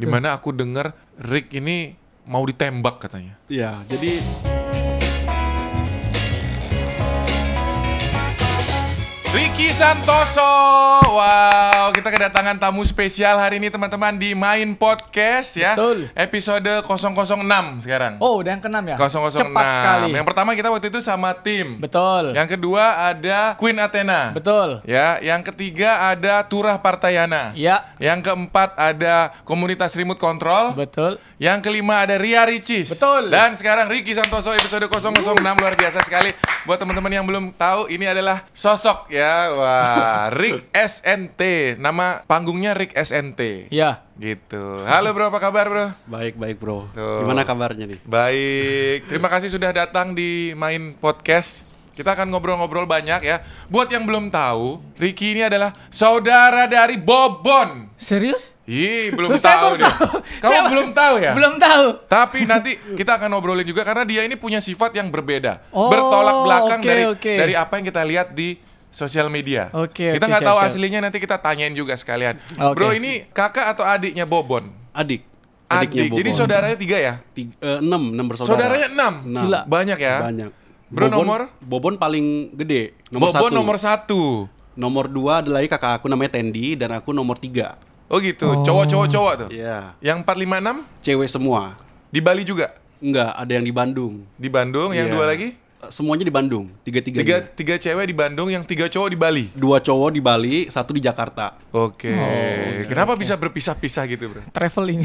Dimana aku dengar Rick ini mau ditembak katanya. Iya, jadi Ricky Santoso. Wow, kita kedatangan tamu spesial hari ini teman-teman di Main Podcast ya. Betul. Episode 006 sekarang. Oh, udah yang ke-6 ya? 006. Cepat sekali. Yang pertama kita waktu itu sama tim. Betul. Yang kedua ada Queen Athena. Betul. Ya, yang ketiga ada Turah Partayana. Ya. Yang keempat ada Komunitas Remote Control. Betul. Yang kelima ada Ria Ricis. Betul. Dan sekarang Ricky Santoso episode 006 luar biasa sekali. Buat teman-teman yang belum tahu ini adalah sosok ya ya. Wah, Rick SNT. Nama panggungnya Rick SNT. Ya. Gitu. Halo bro, apa kabar bro? Baik, baik bro. Tuh. Gimana kabarnya nih? Baik. Terima kasih sudah datang di Main Podcast. Kita akan ngobrol-ngobrol banyak ya. Buat yang belum tahu, Ricky ini adalah saudara dari Bobon. Serius? Ih, belum Loh, tahu Kamu saya belum tahu ya? Belum tahu. Tapi nanti kita akan ngobrolin juga karena dia ini punya sifat yang berbeda. Oh, bertolak belakang okay, dari okay. dari apa yang kita lihat di sosial media. Oke. Okay, kita nggak okay, tahu siap, aslinya nanti kita tanyain juga sekalian. Okay. Bro ini kakak atau adiknya Bobon? Adik. Adiknya adik. Bobon. Jadi saudaranya tiga ya? Tiga, uh, enam, enam bersaudara. Saudaranya enam. enam. Gila. Banyak ya? Banyak. Bro Bobon, nomor? Bobon paling gede. Nomor Bobon satu. nomor satu. Nomor dua adalah kakak aku namanya Tendi dan aku nomor tiga. Oh gitu, cowok-cowok oh. cowok tuh. Iya. Yeah. Yang empat lima enam? Cewek semua. Di Bali juga? Enggak, ada yang di Bandung. Di Bandung, yang yeah. dua lagi? semuanya di Bandung, tiga tiga Tiga, gitu. tiga cewek di Bandung, yang tiga cowok di Bali. Dua cowok di Bali, satu di Jakarta. Oke. Okay. Oh, Kenapa okay. bisa berpisah-pisah gitu, Bro? Traveling.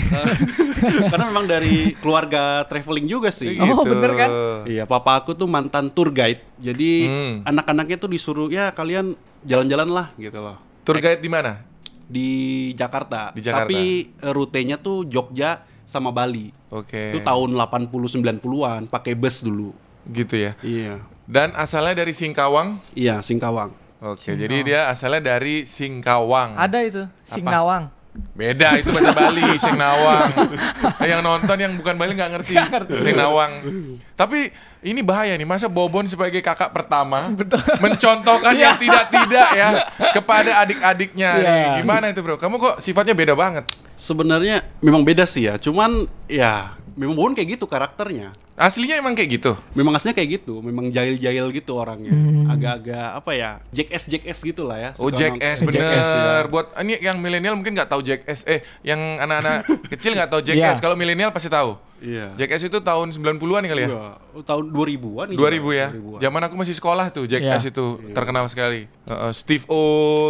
karena memang dari keluarga traveling juga sih. Oh, gitu. bener kan? Iya, papa aku tuh mantan tour guide. Jadi hmm. anak-anaknya tuh disuruh ya kalian jalan-jalan lah gitu loh. Tour guide di mana? Di Jakarta. Di Jakarta. Tapi eh, rutenya tuh Jogja sama Bali. Oke. Okay. Itu tahun 80 90-an pakai bus dulu. Gitu ya. Iya. Dan asalnya dari Singkawang? Iya, Singkawang. Oke, Singkawang. jadi dia asalnya dari Singkawang. Ada itu, Singkawang. Beda itu bahasa Bali, Singkawang yang nonton yang bukan Bali nggak ngerti. ngerti. Tapi ini bahaya nih, masa Bobon sebagai kakak pertama Betul. mencontohkan iya. yang tidak-tidak ya kepada adik-adiknya. Yeah. Gimana itu, Bro? Kamu kok sifatnya beda banget? sebenarnya memang beda sih ya. Cuman ya memang bukan kayak gitu karakternya. Aslinya emang kayak gitu. Memang aslinya kayak gitu, memang jahil-jahil gitu orangnya. agak hmm. Agak-agak apa ya? S Jack S gitulah ya. Oh S bener. ya. Buat ini yang milenial mungkin nggak tahu S. Eh yang anak-anak kecil nggak tahu iya. S. Yeah. Kalau milenial pasti tahu. Iya. Jackass itu tahun 90-an kali ya? Iya, oh, tahun 2000-an. 2000 ya. 2000 Zaman aku masih sekolah tuh Jackass iya. yeah. itu yeah. terkenal sekali. Uh, Steve O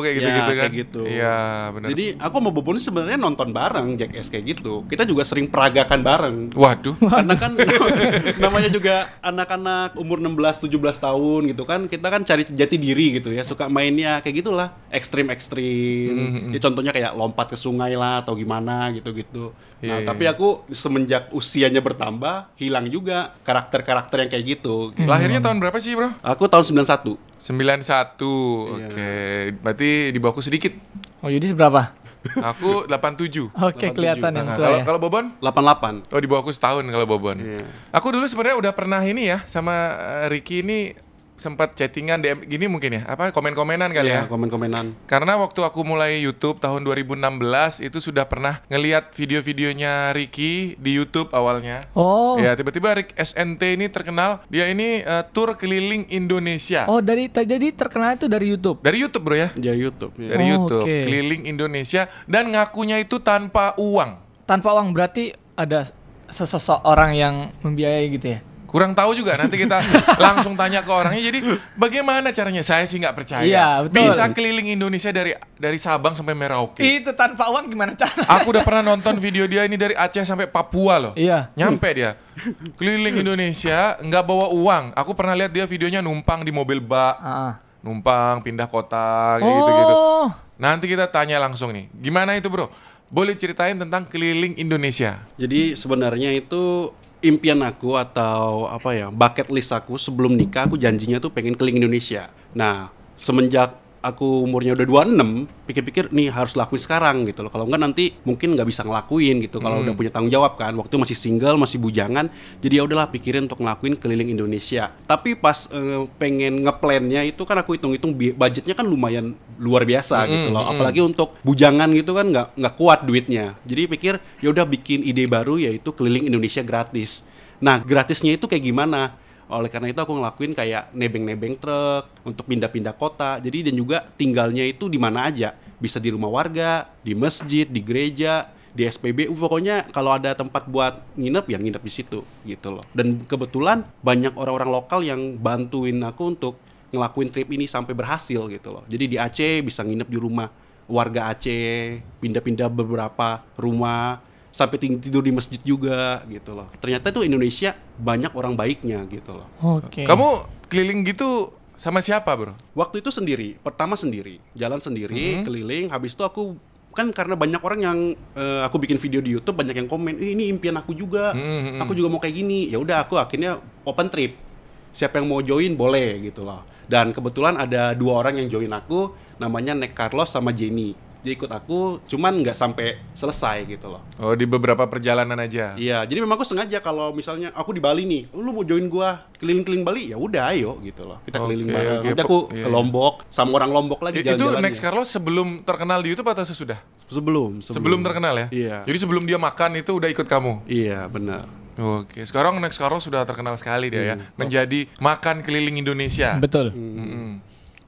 kayak iya, gitu-gitu yeah, kan. Iya, gitu. Iya, benar. Jadi aku mau Bobon sebenarnya nonton bareng Jackass kayak gitu. Kita juga sering peragakan bareng. Waduh. Karena kan namanya juga anak-anak umur 16 17 tahun gitu kan. Kita kan cari jati diri gitu ya. Suka mainnya kayak gitulah, ekstrim-ekstrim. Mm -hmm. Ya, contohnya kayak lompat ke sungai lah atau gimana gitu-gitu. Nah, iya, tapi aku semenjak usia usianya bertambah, hilang juga karakter-karakter yang kayak gitu. Hmm. Lahirnya tahun berapa sih, Bro? Aku tahun 91. 91. Iya. Oke, okay. berarti di bawahku sedikit. Oh, Yudi berapa? Aku 87. Oke, kelihatan yang nah, tua. ya. kalau Bobon? 88. Oh, di bawahku setahun kalau Bobon. Iya. Aku dulu sebenarnya udah pernah ini ya sama eh, Ricky ini sempat chattingan DM gini mungkin ya apa komen-komenan kali yeah, ya komen-komenan karena waktu aku mulai YouTube tahun 2016 itu sudah pernah ngelihat video-videonya Ricky di YouTube awalnya oh ya tiba-tiba Rick SNT ini terkenal dia ini uh, tour keliling Indonesia oh dari jadi terkenal itu dari YouTube dari YouTube bro ya dari YouTube ya. dari oh, YouTube okay. keliling Indonesia dan ngakunya itu tanpa uang tanpa uang berarti ada sesosok orang yang membiayai gitu ya kurang tahu juga nanti kita langsung tanya ke orangnya jadi bagaimana caranya saya sih nggak percaya iya, bisa keliling Indonesia dari dari Sabang sampai Merauke itu tanpa uang gimana cara aku udah pernah nonton video dia ini dari Aceh sampai Papua loh iya nyampe dia keliling Indonesia nggak bawa uang aku pernah lihat dia videonya numpang di mobil bak uh -uh. numpang pindah kota kayak gitu gitu oh. nanti kita tanya langsung nih gimana itu bro boleh ceritain tentang keliling Indonesia jadi sebenarnya itu impian aku atau apa ya bucket list aku sebelum nikah aku janjinya tuh pengen keliling Indonesia. Nah semenjak aku umurnya udah 26 pikir-pikir nih harus lakuin sekarang gitu loh kalau enggak nanti mungkin nggak bisa ngelakuin gitu kalau hmm. udah punya tanggung jawab kan waktu masih single masih bujangan jadi ya udahlah pikirin untuk ngelakuin keliling Indonesia tapi pas eh, pengen ngeplannya itu kan aku hitung-hitung budgetnya kan lumayan luar biasa hmm, gitu loh hmm. apalagi hmm. untuk bujangan gitu kan nggak nggak kuat duitnya jadi pikir ya udah bikin ide baru yaitu keliling Indonesia gratis nah gratisnya itu kayak gimana oleh karena itu aku ngelakuin kayak nebeng-nebeng truk untuk pindah-pindah kota jadi dan juga tinggalnya itu di mana aja bisa di rumah warga di masjid di gereja di SPBU pokoknya kalau ada tempat buat nginep ya nginep di situ gitu loh dan kebetulan banyak orang-orang lokal yang bantuin aku untuk ngelakuin trip ini sampai berhasil gitu loh jadi di Aceh bisa nginep di rumah warga Aceh pindah-pindah beberapa rumah sampai tidur di masjid juga gitu loh. Ternyata tuh Indonesia banyak orang baiknya gitu loh. Oke. Okay. Kamu keliling gitu sama siapa, Bro? Waktu itu sendiri, pertama sendiri, jalan sendiri, hmm. keliling, habis itu aku kan karena banyak orang yang uh, aku bikin video di YouTube banyak yang komen, eh, ini impian aku juga. Mm hmm, aku hmm. juga mau kayak gini." Ya udah aku akhirnya open trip. Siapa yang mau join boleh gitu loh. Dan kebetulan ada dua orang yang join aku, namanya Nek Carlos sama Jenny dia ikut aku cuman nggak sampai selesai gitu loh oh di beberapa perjalanan aja iya jadi memang aku sengaja kalau misalnya aku di Bali nih lu mau join gua keliling-keliling Bali ya udah ayo gitu loh kita okay, keliling Bali okay. nanti aku yeah. ke iya. Lombok sama orang Lombok lagi jalan-jalan itu Next Carlos sebelum terkenal di YouTube atau sesudah sebelum sebelum, sebelum terkenal ya iya jadi sebelum dia makan itu udah ikut kamu iya benar Oke, sekarang Next Carlos sudah terkenal sekali dia ya, hmm. ya, menjadi makan keliling Indonesia. Betul. Hmm. hmm.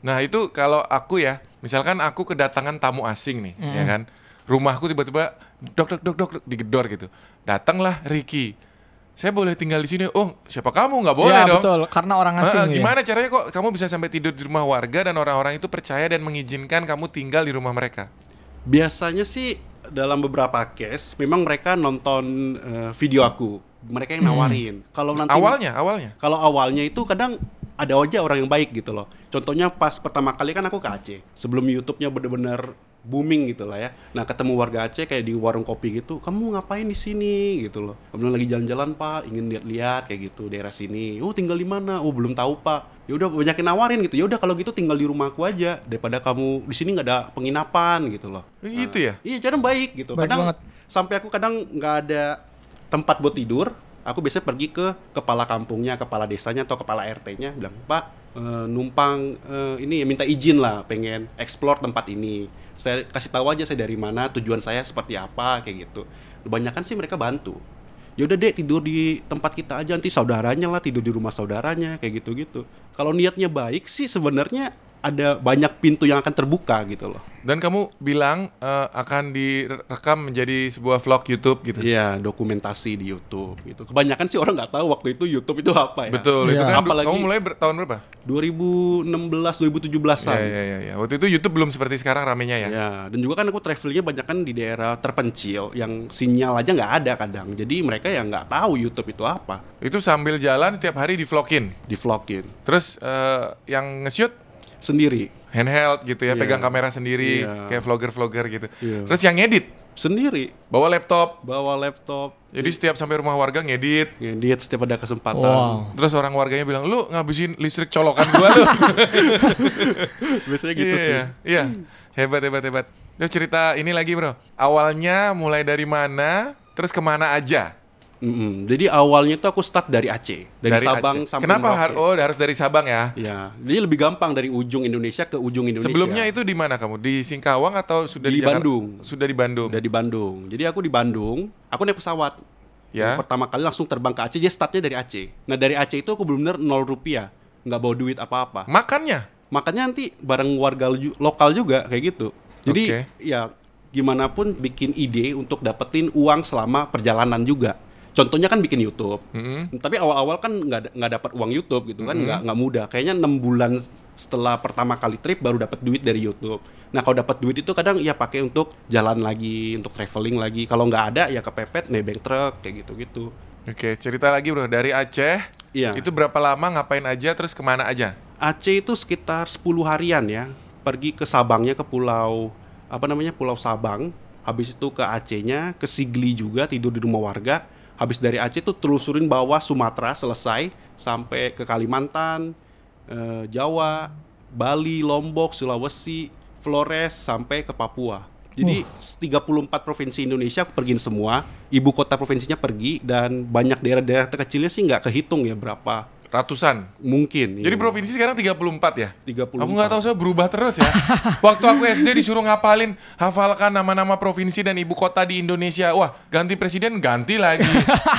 Nah itu kalau aku ya, misalkan aku kedatangan tamu asing nih mm. ya kan rumahku tiba-tiba dok dok dok dok, digedor gitu datanglah Ricky saya boleh tinggal di sini. Oh, siapa kamu? Nggak boleh ya, dong. betul. Karena orang asing. Ya. gimana ya? caranya kok kamu bisa sampai tidur di rumah warga dan orang-orang itu percaya dan mengizinkan kamu tinggal di rumah mereka? Biasanya sih dalam beberapa case memang mereka nonton uh, video aku. Mereka yang nawarin. Hmm. Kalau nanti awalnya, awalnya. Kalau awalnya itu kadang ada aja orang yang baik gitu loh. Contohnya pas pertama kali kan aku ke Aceh, sebelum YouTube-nya bener-bener booming gitu lah ya. Nah ketemu warga Aceh kayak di warung kopi gitu, kamu ngapain di sini gitu loh. Kemudian lagi jalan-jalan pak, ingin lihat-lihat kayak gitu daerah sini. Oh tinggal di mana? Oh belum tahu pak. Ya udah banyakin nawarin gitu. Ya udah kalau gitu tinggal di rumahku aja daripada kamu di sini nggak ada penginapan gitu loh. Iya, nah, ya? Iya cara baik gitu. Baik kadang banget. sampai aku kadang nggak ada tempat buat tidur, aku biasanya pergi ke kepala kampungnya, kepala desanya atau kepala RT-nya bilang, "Pak, uh, numpang uh, ini ya minta izin lah pengen eksplor tempat ini. Saya kasih tahu aja saya dari mana, tujuan saya seperti apa kayak gitu." Kebanyakan sih mereka bantu. Ya udah deh tidur di tempat kita aja nanti saudaranya lah tidur di rumah saudaranya kayak gitu-gitu. Kalau niatnya baik sih sebenarnya ada banyak pintu yang akan terbuka gitu loh. Dan kamu bilang uh, akan direkam menjadi sebuah vlog YouTube gitu? Iya, dokumentasi di YouTube gitu. Kebanyakan sih orang nggak tahu waktu itu YouTube itu apa ya. Betul, ya. itu kan Apalagi, kamu mulai ber tahun berapa? 2016, 2017-an. Iya, iya, iya, iya. Waktu itu YouTube belum seperti sekarang ramenya ya? Iya, dan juga kan aku travelingnya banyak kan di daerah terpencil yang sinyal aja nggak ada kadang. Jadi mereka yang nggak tahu YouTube itu apa. Itu sambil jalan setiap hari di-vlogin? Di-vlogin. Terus uh, yang nge-shoot? sendiri handheld gitu ya yeah. pegang kamera sendiri yeah. kayak vlogger vlogger gitu yeah. terus yang edit sendiri bawa laptop bawa laptop jadi setiap sampai rumah warga ngedit ngedit setiap ada kesempatan wow. terus orang warganya bilang lu ngabisin listrik colokan gua lu biasanya gitu yeah, sih iya yeah. hmm. hebat hebat hebat terus cerita ini lagi bro awalnya mulai dari mana terus kemana aja Mm -hmm. Jadi awalnya itu aku start dari Aceh, dari, dari Sabang Aceh. sampai Kenapa Merauke. Har oh harus dari Sabang ya? Ya, jadi lebih gampang dari ujung Indonesia ke ujung Indonesia. Sebelumnya itu di mana kamu? Di Singkawang atau sudah di, di Bandung? Sudah di Bandung. Sudah di Bandung. Jadi aku di Bandung, aku naik pesawat. Ya. Yang pertama kali langsung terbang ke Aceh, jadi startnya dari Aceh. Nah dari Aceh itu aku belum benar nol rupiah, nggak bawa duit apa-apa. Makannya? Makannya nanti bareng warga lokal juga kayak gitu. Jadi okay. ya gimana pun bikin ide untuk dapetin uang selama perjalanan juga contohnya kan bikin YouTube mm-hmm. tapi awal-awal kan nggak nggak dapat uang YouTube gitu kan nggak mm-hmm. nggak mudah kayaknya enam bulan setelah pertama kali trip baru dapat duit dari YouTube nah kalau dapat duit itu kadang ya pakai untuk jalan lagi untuk traveling lagi kalau nggak ada ya kepepet nebeng truk kayak gitu gitu oke cerita lagi bro dari Aceh iya. itu berapa lama ngapain aja terus kemana aja Aceh itu sekitar 10 harian ya pergi ke Sabangnya ke pulau apa namanya Pulau Sabang habis itu ke Acehnya ke Sigli juga tidur di rumah warga habis dari Aceh tuh telusurin bawah Sumatera selesai sampai ke Kalimantan, eh, Jawa, Bali, Lombok, Sulawesi, Flores sampai ke Papua. Jadi uh. 34 provinsi Indonesia aku pergiin semua, ibu kota provinsinya pergi dan banyak daerah-daerah terkecilnya sih nggak kehitung ya berapa Ratusan. Mungkin. Jadi iya. provinsi sekarang 34 ya? 34. Aku nggak tahu saya berubah terus ya. Waktu aku SD disuruh ngapalin hafalkan nama-nama provinsi dan ibu kota di Indonesia. Wah, ganti presiden ganti lagi.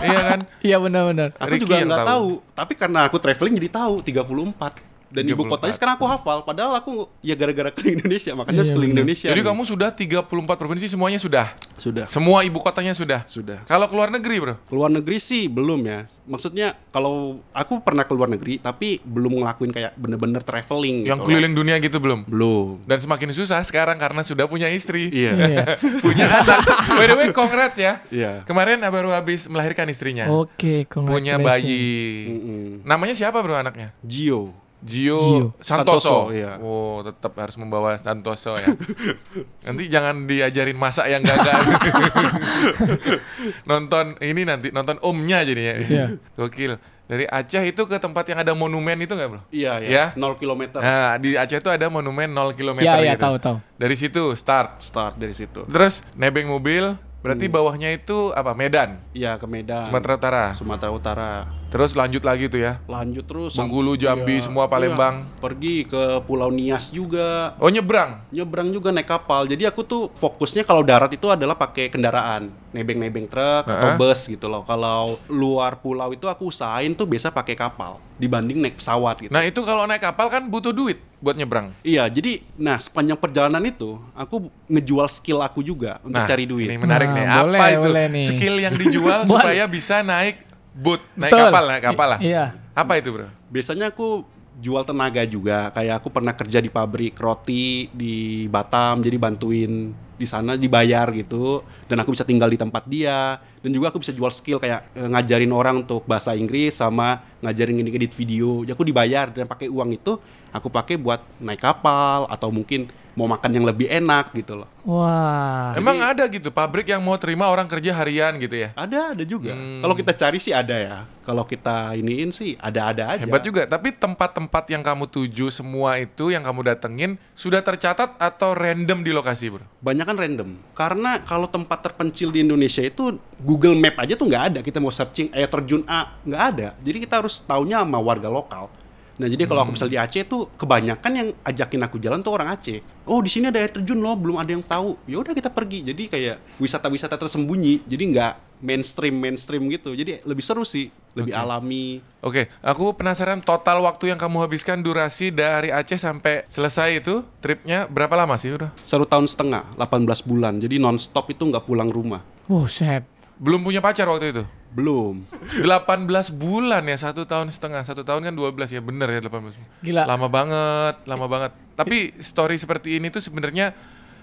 iya kan? Iya benar-benar. Aku juga nggak tahu. tahu, tapi karena aku traveling jadi tahu 34 dan ibu kotanya sekarang aku hafal padahal aku ya gara-gara ke Indonesia makanya iya, keliling iya. Indonesia jadi kamu sudah 34 provinsi semuanya sudah sudah semua ibu kotanya sudah sudah kalau ke luar negeri bro keluar negeri sih belum ya maksudnya kalau aku pernah ke luar negeri tapi belum ngelakuin kayak bener-bener traveling gitu yang keliling dunia gitu belum belum dan semakin susah sekarang karena sudah punya istri iya yeah. punya anak by the way congrats ya Iya. kemarin baru habis melahirkan istrinya oke okay, punya bayi mm -mm. namanya siapa bro anaknya Gio Gio, Gio. Santoso. Santoso iya. Oh, tetap harus membawa Santoso ya. nanti jangan diajarin masak yang gagal. nonton ini nanti nonton omnya jadinya. Iya. Gokil. Dari Aceh itu ke tempat yang ada monumen itu nggak bro? Iya, iya. Ya? 0 km. Nah, di Aceh itu ada monumen 0 km Iya, iya, gitu. tahu, tahu. Dari situ start. Start dari situ. Terus nebeng mobil, berarti hmm. bawahnya itu apa? Medan. Iya, ke Medan. Sumatera Utara. Sumatera Utara. Terus lanjut lagi tuh ya? Lanjut terus. Bengkulu, Jambi, iya, semua Palembang. Iya, pergi ke Pulau Nias juga. Oh nyebrang? Nyebrang juga naik kapal. Jadi aku tuh fokusnya kalau darat itu adalah pakai kendaraan, nebeng-nebeng truk uh -huh. atau bus gitu loh. Kalau luar pulau itu aku usahain tuh biasa pakai kapal dibanding naik pesawat gitu. Nah itu kalau naik kapal kan butuh duit buat nyebrang. Iya, jadi nah sepanjang perjalanan itu aku ngejual skill aku juga untuk nah, cari duit. Ini menarik nah, nih. Apa boleh, itu boleh nih. skill yang dijual supaya bisa naik boot naik Betul. kapal naik kapal lah. Iya. Apa itu bro? Biasanya aku jual tenaga juga. Kayak aku pernah kerja di pabrik roti di Batam, jadi bantuin di sana dibayar gitu dan aku bisa tinggal di tempat dia dan juga aku bisa jual skill kayak eh, ngajarin orang untuk bahasa Inggris sama ngajarin edit video jadi aku dibayar dan pakai uang itu aku pakai buat naik kapal atau mungkin mau makan yang lebih enak gitu loh. Wah. Emang Jadi, ada gitu pabrik yang mau terima orang kerja harian gitu ya? Ada, ada juga. Hmm. Kalau kita cari sih ada ya. Kalau kita iniin sih ada-ada aja. Hebat juga. Tapi tempat-tempat yang kamu tuju semua itu yang kamu datengin sudah tercatat atau random di lokasi, Bro? Banyak kan random. Karena kalau tempat terpencil di Indonesia itu Google Map aja tuh nggak ada. Kita mau searching air terjun A nggak ada. Jadi kita harus taunya sama warga lokal Nah jadi kalau aku misalnya hmm. di Aceh tuh kebanyakan yang ajakin aku jalan tuh orang Aceh. Oh di sini ada air terjun loh, belum ada yang tahu. Ya udah kita pergi. Jadi kayak wisata-wisata tersembunyi. Jadi nggak mainstream mainstream gitu. Jadi lebih seru sih, lebih okay. alami. Oke, okay. aku penasaran total waktu yang kamu habiskan durasi dari Aceh sampai selesai itu tripnya berapa lama sih udah? Satu tahun setengah, 18 bulan. Jadi nonstop itu nggak pulang rumah. Buset. Belum punya pacar waktu itu? Belum. 18 bulan ya, satu tahun setengah. Satu tahun kan 12 ya, bener ya 18. Gila. Lama banget, lama banget. Tapi story seperti ini tuh sebenarnya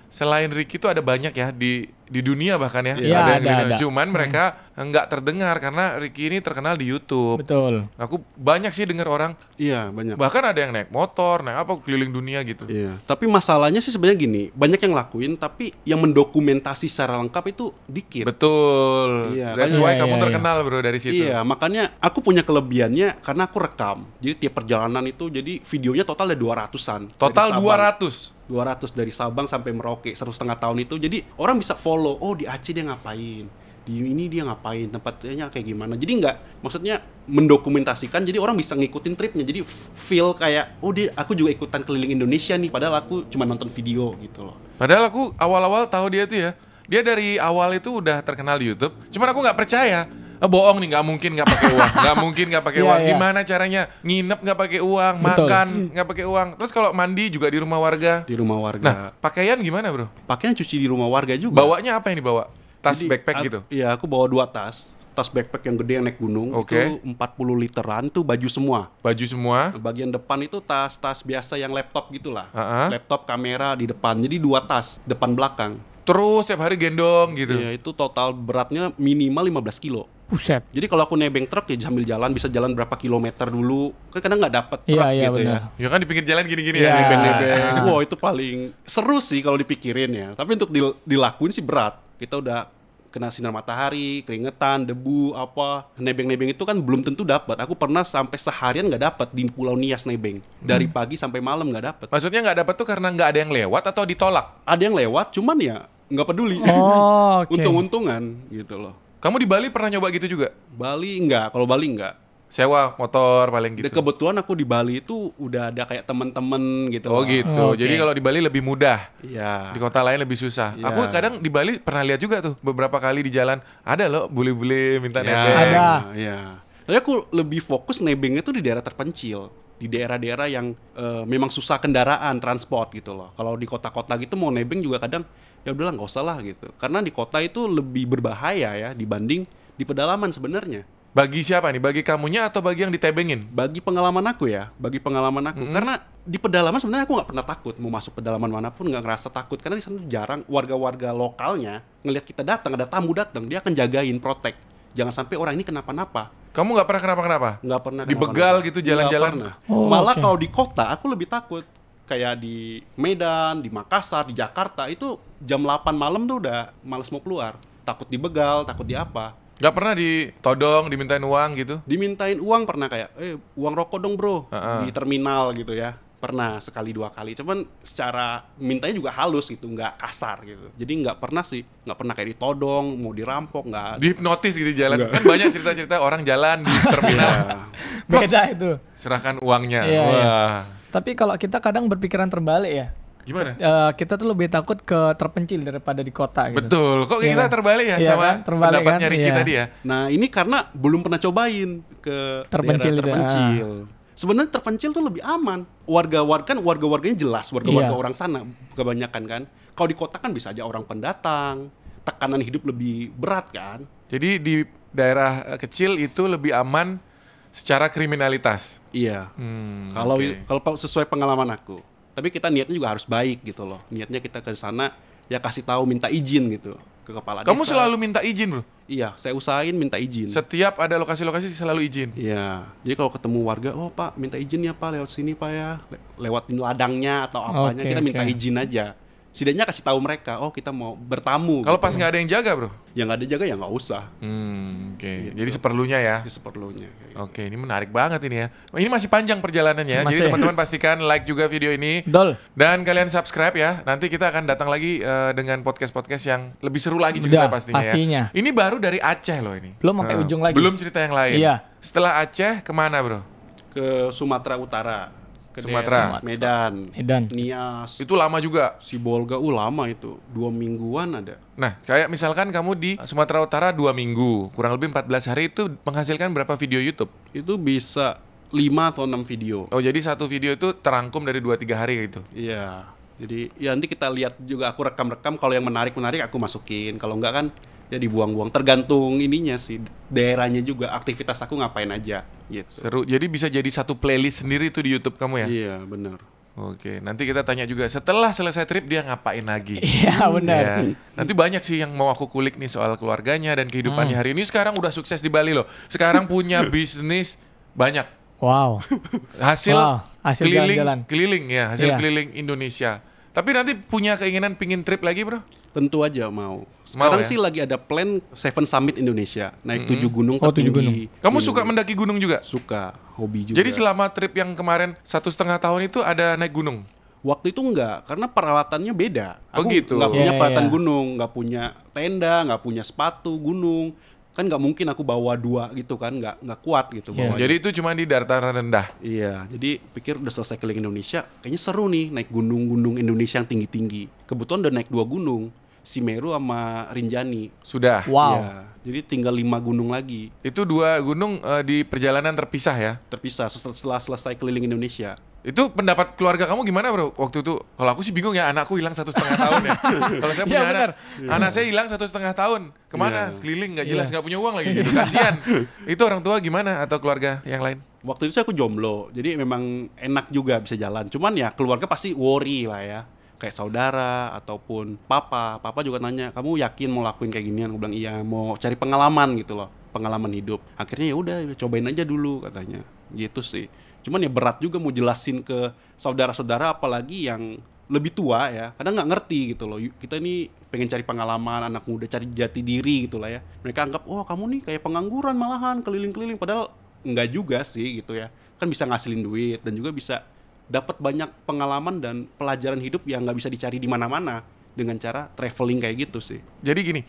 selain Ricky tuh ada banyak ya di di dunia bahkan ya. ya ada, ada, ada. Cuman mereka hmm nggak terdengar karena Ricky ini terkenal di YouTube. Betul. Aku banyak sih dengar orang. Iya banyak. Bahkan ada yang naik motor, naik apa keliling dunia gitu. Iya. Tapi masalahnya sih sebenarnya gini, banyak yang lakuin tapi yang mendokumentasi secara lengkap itu dikit. Betul. Iya. That's why iya, kamu iya, terkenal iya. bro dari situ. Iya. Makanya aku punya kelebihannya karena aku rekam. Jadi tiap perjalanan itu jadi videonya total ada dua ratusan. Total dua 200? 200 dari Sabang sampai Merauke satu setengah tahun itu jadi orang bisa follow oh di Aceh dia ngapain di ini dia ngapain tempatnya kayak gimana jadi nggak maksudnya mendokumentasikan jadi orang bisa ngikutin tripnya jadi feel kayak oh dia aku juga ikutan keliling Indonesia nih padahal aku cuma nonton video gitu loh padahal aku awal-awal tahu dia tuh ya dia dari awal itu udah terkenal di YouTube cuman aku nggak percaya Eh, bohong nih nggak mungkin nggak pakai uang nggak mungkin nggak pakai iya, uang yeah, yeah. gimana caranya nginep nggak pakai uang Betul. makan nggak pakai uang terus kalau mandi juga di rumah warga di rumah warga nah pakaian gimana bro pakaian cuci di rumah warga juga bawanya apa yang dibawa tas Jadi, backpack gitu? Iya, aku bawa dua tas tas backpack yang gede yang naik gunung okay. itu 40 literan tuh baju semua. Baju semua. Bagian depan itu tas-tas biasa yang laptop gitulah. Uh -huh. Laptop, kamera di depan. Jadi dua tas, depan belakang. Terus setiap hari gendong gitu. Iya, itu total beratnya minimal 15 kilo. Buset. Jadi kalau aku nebeng truk ya sambil jalan bisa jalan berapa kilometer dulu. Kan kadang nggak dapat iya, truk yeah, yeah, gitu bener. ya. Ya kan di pinggir jalan gini-gini yeah. ya. nebeng Wah, -nebeng. wow, itu paling seru sih kalau dipikirin ya. Tapi untuk dil dilakuin sih berat. Kita udah kena sinar matahari, keringetan, debu, apa nebeng-nebeng itu kan belum tentu dapat. Aku pernah sampai seharian nggak dapat di Pulau Nias nebeng dari hmm. pagi sampai malam nggak dapat. Maksudnya nggak dapat tuh karena nggak ada yang lewat atau ditolak? Ada yang lewat, cuman ya nggak peduli. Oh, okay. Untung-untungan gitu loh. Kamu di Bali pernah nyoba gitu juga? Bali nggak, kalau Bali nggak sewa motor paling gitu. kebetulan aku di Bali itu udah ada kayak teman-teman gitu. Oh gitu. Oh, okay. Jadi kalau di Bali lebih mudah. Iya. Di kota lain lebih susah. Yeah. Aku kadang di Bali pernah lihat juga tuh beberapa kali di jalan ada loh bule-bule minta yeah. nebeng. Ada. Iya. Tapi aku lebih fokus nebengnya tuh di daerah terpencil di daerah-daerah yang uh, memang susah kendaraan transport gitu loh. Kalau di kota-kota gitu mau nebeng juga kadang ya udahlah nggak usah lah gitu. Karena di kota itu lebih berbahaya ya dibanding di pedalaman sebenarnya. Bagi siapa nih? Bagi kamunya atau bagi yang ditebengin? Bagi pengalaman aku ya, bagi pengalaman aku. -hmm. Karena di pedalaman sebenarnya aku nggak pernah takut mau masuk pedalaman manapun nggak ngerasa takut karena di sana jarang warga-warga lokalnya ngelihat kita datang ada tamu datang dia akan jagain protek jangan sampai orang ini kenapa-napa. Kamu nggak pernah kenapa-kenapa? Nggak pernah. Dibegal kenapa gitu jalan-jalan. Oh, Malah okay. kalau di kota aku lebih takut kayak di Medan, di Makassar, di Jakarta itu jam 8 malam tuh udah males mau keluar, takut dibegal, takut di apa. Gak pernah ditodong, dimintain uang gitu? Dimintain uang pernah kayak, eh uang rokok dong bro, uh -uh. di terminal gitu ya. Pernah sekali dua kali, cuman secara mintanya juga halus gitu, nggak kasar gitu. Jadi nggak pernah sih, nggak pernah kayak ditodong, mau dirampok, nggak. Dihipnotis gitu jalan, enggak. kan banyak cerita-cerita orang jalan di terminal. Iya. Beda itu. Serahkan uangnya. Iya, iya. Wah. Iya. Tapi kalau kita kadang berpikiran terbalik ya, Gimana? Uh, kita tuh lebih takut ke terpencil daripada di kota gitu. Betul. Kok yeah. kita iya. terbalik ya yeah, sama kan? terbalik pendapat kan? nyari yeah. tadi ya? Nah, ini karena belum pernah cobain ke terpencil ah. terpencil. Ah. Sebenarnya terpencil tuh lebih aman. Warga-warga kan warga-warganya jelas, warga-warga yeah. orang sana kebanyakan kan. Kalau di kota kan bisa aja orang pendatang, tekanan hidup lebih berat kan. Jadi di daerah eh, kecil itu lebih aman secara kriminalitas. Iya. Hmm, kalau okay. kalau sesuai pengalaman aku tapi kita niatnya juga harus baik gitu loh niatnya kita ke sana ya kasih tahu minta izin gitu ke kepala kamu desa. selalu minta izin bro iya saya usahain minta izin setiap ada lokasi-lokasi selalu izin iya jadi kalau ketemu warga oh pak minta izin ya pak lewat sini pak ya Le lewatin ladangnya atau apanya okay, kita minta izin aja setidaknya kasih tahu mereka oh kita mau bertamu kalau gitu. pas nggak ada yang jaga bro yang nggak ada jaga ya nggak usah hmm, oke okay. gitu. jadi seperlunya ya jadi seperlunya gitu. oke ini menarik banget ini ya oh, ini masih panjang perjalanannya masih. jadi teman-teman pastikan like juga video ini Dol. dan kalian subscribe ya nanti kita akan datang lagi uh, dengan podcast podcast yang lebih seru lagi juga pastinya, pastinya. Ya. ini baru dari Aceh loh ini belum sampai uh, ujung lagi belum cerita yang lain iya. setelah Aceh kemana bro ke Sumatera Utara ke Sumatera. Ya. Medan, Medan, Nias. Itu lama juga. Sibolga, uh lama itu, dua mingguan ada. Nah, kayak misalkan kamu di Sumatera Utara dua minggu, kurang lebih 14 hari itu menghasilkan berapa video YouTube? Itu bisa lima atau enam video. Oh, jadi satu video itu terangkum dari dua tiga hari gitu. Iya. Jadi ya nanti kita lihat juga aku rekam-rekam kalau yang menarik-menarik aku masukin. Kalau enggak kan ya dibuang-buang. Tergantung ininya sih daerahnya juga aktivitas aku ngapain aja gitu. Seru. Jadi bisa jadi satu playlist sendiri tuh di YouTube kamu ya? Iya, benar. Oke, nanti kita tanya juga setelah selesai trip dia ngapain lagi? Iya benar. Ya. Nanti banyak sih yang mau aku kulik nih soal keluarganya dan kehidupannya hmm. hari ini. Sekarang udah sukses di Bali loh. Sekarang punya bisnis banyak Wow. hasil wow. hasil keliling jalan -jalan. keliling ya, hasil yeah. keliling Indonesia. Tapi nanti punya keinginan pingin trip lagi, Bro? Tentu aja mau. Sekarang mau, ya? sih lagi ada plan Seven Summit Indonesia, naik mm -hmm. tujuh gunung oh, tujuh gunung. Kamu suka mendaki gunung juga? Suka, hobi juga. Jadi selama trip yang kemarin satu setengah tahun itu ada naik gunung? Waktu itu enggak, karena peralatannya beda. Aku oh gitu. Enggak punya yeah, iya, peralatan yeah. gunung, enggak punya tenda, enggak punya sepatu gunung kan nggak mungkin aku bawa dua gitu kan nggak nggak kuat gitu yeah. jadi itu cuma di dataran rendah iya jadi pikir udah selesai keliling Indonesia kayaknya seru nih naik gunung-gunung Indonesia yang tinggi-tinggi kebetulan udah naik dua gunung Simeru sama Rinjani. Sudah. Wow. Ya, jadi tinggal lima gunung lagi. Itu dua gunung uh, di perjalanan terpisah ya? Terpisah setelah selesai keliling Indonesia. Itu pendapat keluarga kamu gimana bro? Waktu itu, kalau aku sih bingung ya anakku hilang satu setengah tahun ya. kalau saya iya, punya ya, anak, ya. anak saya hilang satu setengah tahun. Kemana? ya. Keliling nggak iya. jelas, nggak ya. punya uang lagi gitu. Kasian. itu orang tua gimana atau keluarga yang lain? Waktu itu saya aku jomblo, jadi memang enak juga bisa jalan. Cuman ya keluarga pasti worry lah ya kayak saudara ataupun papa papa juga nanya kamu yakin mau lakuin kayak ginian aku bilang iya mau cari pengalaman gitu loh pengalaman hidup akhirnya ya udah cobain aja dulu katanya gitu sih cuman ya berat juga mau jelasin ke saudara-saudara apalagi yang lebih tua ya kadang nggak ngerti gitu loh kita ini pengen cari pengalaman anak muda cari jati diri gitu lah ya mereka anggap oh kamu nih kayak pengangguran malahan keliling-keliling padahal nggak juga sih gitu ya kan bisa ngasilin duit dan juga bisa dapat banyak pengalaman dan pelajaran hidup yang nggak bisa dicari di mana-mana dengan cara traveling kayak gitu sih jadi gini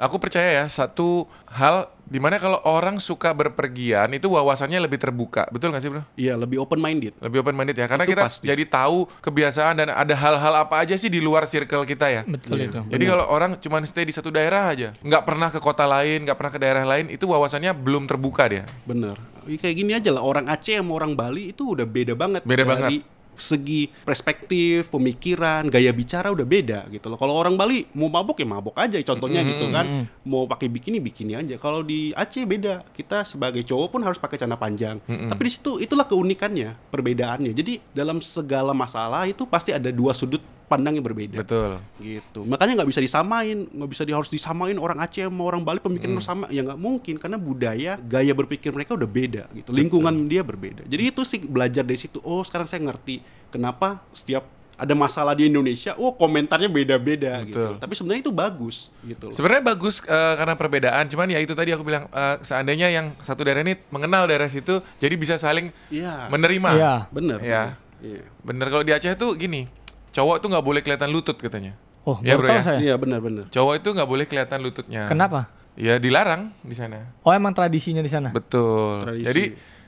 Aku percaya ya satu hal dimana kalau orang suka berpergian itu wawasannya lebih terbuka, betul nggak sih bro? Iya lebih open minded. Lebih open minded ya, karena itu kita pasti. jadi tahu kebiasaan dan ada hal-hal apa aja sih di luar circle kita ya. Betul iya. itu. Jadi kalau orang cuma stay di satu daerah aja, nggak pernah ke kota lain, nggak pernah ke daerah lain, itu wawasannya belum terbuka dia. Bener. Iya, kayak gini aja lah orang Aceh sama orang Bali itu udah beda banget. Beda dari banget segi perspektif, pemikiran, gaya bicara udah beda gitu loh. Kalau orang Bali mau mabok ya mabok aja contohnya gitu kan. Mau pakai bikini bikini aja. Kalau di Aceh beda. Kita sebagai cowok pun harus pakai celana panjang. Tapi di situ itulah keunikannya, perbedaannya. Jadi dalam segala masalah itu pasti ada dua sudut pandang yang berbeda. Betul. Gitu. Makanya nggak bisa disamain, nggak bisa di, harus disamain orang Aceh sama orang Bali pemikiran hmm. sama, ya nggak mungkin karena budaya, gaya berpikir mereka udah beda gitu. Lingkungan dia berbeda. Jadi itu sih belajar dari situ. Oh, sekarang saya ngerti kenapa setiap ada masalah di Indonesia, oh komentarnya beda-beda gitu. Tapi sebenarnya itu bagus gitu. Sebenarnya bagus uh, karena perbedaan, cuman ya itu tadi aku bilang uh, seandainya yang satu daerah ini mengenal daerah situ, jadi bisa saling yeah. menerima. Iya, yeah. benar. Ya. Yeah. Bener kalau di Aceh tuh gini, cowok tuh nggak boleh kelihatan lutut katanya. Oh, iya, ya, bro, ya? Iya, benar-benar. Cowok itu nggak boleh kelihatan lututnya. Kenapa? Iya dilarang di sana. Oh, emang tradisinya di sana. Betul. Tradisi. Jadi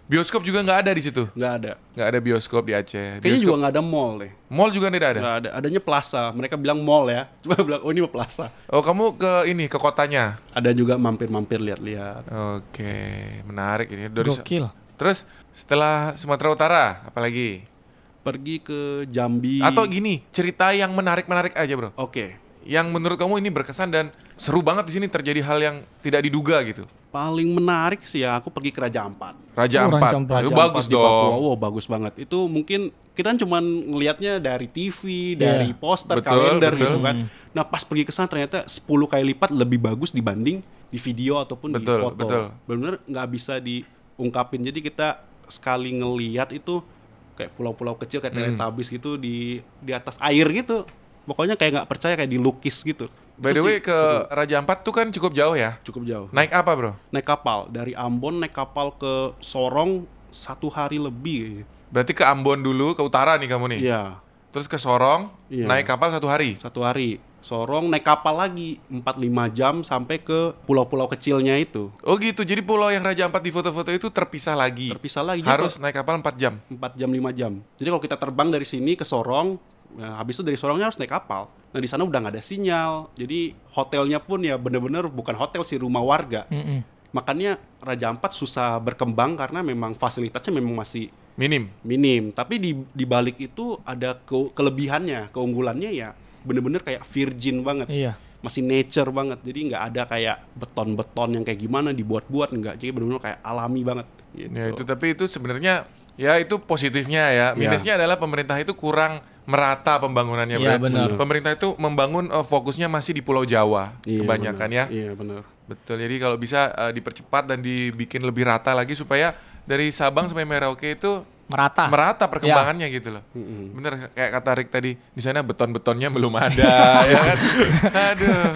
bioskop juga nggak ada di situ. Nggak ada. Nggak ada bioskop di Aceh. Bioskop. Kayaknya juga nggak ada mall deh. Mall juga tidak ada. Nggak ada. Adanya plaza. Mereka bilang mall ya. Cuma bilang oh ini plaza. Oh kamu ke ini ke kotanya. Ada juga mampir-mampir lihat-lihat. Oke, menarik ini. Dari Gokil. Terus setelah Sumatera Utara, apalagi? pergi ke Jambi. Atau gini, cerita yang menarik-menarik aja, Bro. Oke. Okay. Yang menurut kamu ini berkesan dan seru banget di sini terjadi hal yang tidak diduga gitu. Paling menarik sih ya aku pergi ke Raja Ampat. Raja Ampat. Oh, Raja Ampat bagus Ampat dong. Wow, bagus banget. Itu mungkin kita kan cuma ngelihatnya dari TV, yeah. dari poster, betul, kalender gitu betul. gitu kan. Nah, pas pergi ke sana ternyata 10 kali lipat lebih bagus dibanding di video ataupun betul, di foto. Betul. Benar-benar nggak bisa diungkapin. Jadi kita sekali ngelihat itu kayak pulau-pulau kecil kayak hmm. Teletubbies gitu di di atas air gitu. Pokoknya kayak nggak percaya kayak dilukis gitu. By the way ke seru. Raja Ampat tuh kan cukup jauh ya? Cukup jauh. Naik apa bro? Naik kapal dari Ambon naik kapal ke Sorong satu hari lebih. Berarti ke Ambon dulu ke utara nih kamu nih? Iya. Terus ke Sorong, iya. naik kapal satu hari? Satu hari Sorong naik kapal lagi 4-5 jam sampai ke pulau-pulau kecilnya itu. Oh gitu. Jadi pulau yang Raja Ampat di foto-foto itu terpisah lagi. Terpisah lagi. Harus naik kapal 4 jam. 4 jam 5 jam. Jadi kalau kita terbang dari sini ke Sorong, ya habis itu dari Sorongnya harus naik kapal. Nah di sana udah nggak ada sinyal. Jadi hotelnya pun ya bener-bener bukan hotel sih rumah warga. Mm -hmm. Makanya Raja Ampat susah berkembang karena memang fasilitasnya memang masih minim. Minim. Tapi di di balik itu ada ke, kelebihannya, keunggulannya ya bener-bener kayak virgin banget iya. masih nature banget jadi nggak ada kayak beton-beton yang kayak gimana dibuat-buat nggak jadi bener-bener kayak alami banget gitu. ya itu tapi itu sebenarnya ya itu positifnya ya iya. minusnya ya. adalah pemerintah itu kurang merata pembangunannya ya, benar pemerintah itu membangun uh, fokusnya masih di Pulau Jawa iya, kebanyakan bener. ya iya benar betul jadi kalau bisa uh, dipercepat dan dibikin lebih rata lagi supaya dari Sabang sampai Merauke itu merata merata ya. perkembangannya ya. gitu loh mm -hmm. bener kayak kata Rick tadi di sana beton-betonnya belum ada ya kan aduh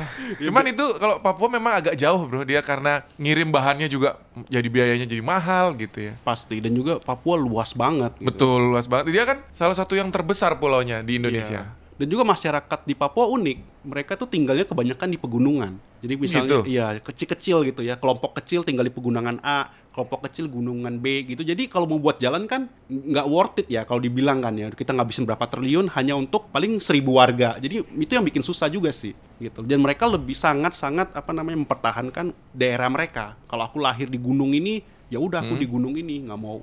cuman itu kalau Papua memang agak jauh bro dia karena ngirim bahannya juga jadi biayanya jadi mahal gitu ya pasti dan juga Papua luas banget gitu. betul luas banget dia kan salah satu yang terbesar pulaunya di Indonesia iya dan juga masyarakat di Papua unik mereka tuh tinggalnya kebanyakan di pegunungan jadi gitu? misalnya gitu. ya kecil-kecil gitu ya kelompok kecil tinggal di pegunungan A kelompok kecil gunungan B gitu jadi kalau mau buat jalan kan nggak worth it ya kalau dibilang kan ya kita ngabisin berapa triliun hanya untuk paling seribu warga jadi itu yang bikin susah juga sih gitu dan mereka lebih sangat-sangat apa namanya mempertahankan daerah mereka kalau aku lahir di gunung ini ya udah aku hmm. di gunung ini nggak mau